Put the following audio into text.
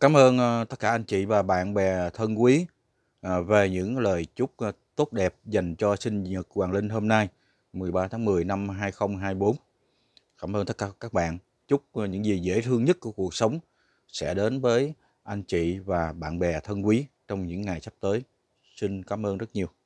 Cảm ơn ờ, tất cả anh chị và bạn bè thân quý ờ, về những lời chúc ờ, tốt đẹp dành cho sinh nhật Hoàng Linh hôm nay 13 tháng 10 năm 2024. Cảm ơn tất cả các bạn. Chúc những gì dễ thương nhất của cuộc sống sẽ đến với anh chị và bạn bè thân quý trong những ngày sắp tới. Xin cảm ơn rất nhiều.